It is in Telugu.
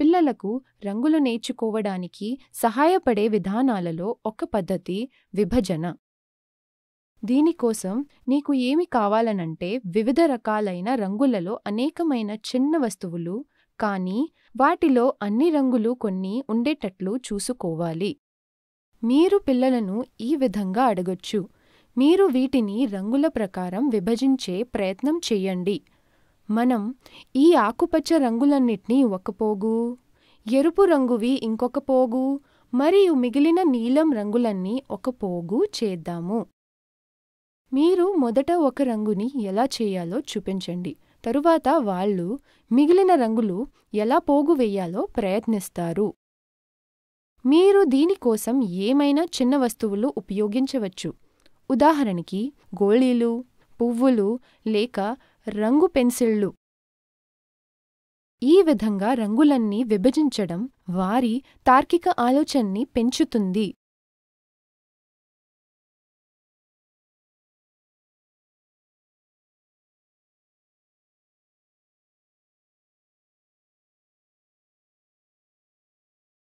పిల్లలకు రంగులు నేర్చుకోవడానికి సహాయపడే విధానాలలో ఒక పద్ధతి విభజన దీనికోసం నీకు ఏమి కావాలనంటే వివిధ రకాలైన రంగులలో అనేకమైన చిన్న వస్తువులు కానీ వాటిలో అన్ని రంగులు కొన్ని ఉండేటట్లు చూసుకోవాలి మీరు పిల్లలను ఈ విధంగా అడగొచ్చు మీరు వీటిని రంగుల ప్రకారం విభజించే ప్రయత్నం చెయ్యండి మనం ఈ ఆకుపచ్చ రంగులన్నిటినీ ఒక పోగు ఎరుపు రంగువి ఇంకొక పోగు మరియు మిగిలిన నీలం రంగులన్నీ ఒక పోగు చేద్దాము మీరు మొదట ఒక రంగుని ఎలా చేయాలో చూపించండి తరువాత వాళ్ళు మిగిలిన రంగులు ఎలా పోగు వేయాలో ప్రయత్నిస్తారు మీరు దీనికోసం ఏమైనా చిన్న వస్తువులు ఉపయోగించవచ్చు ఉదాహరణకి గోళీలు పువ్వులు లేక రంగు పెన్సిళ్ళు ఈ విధంగా రంగులన్నీ విభజించడం వారి తార్కిక ఆలోచన్ని పెంచుతుంది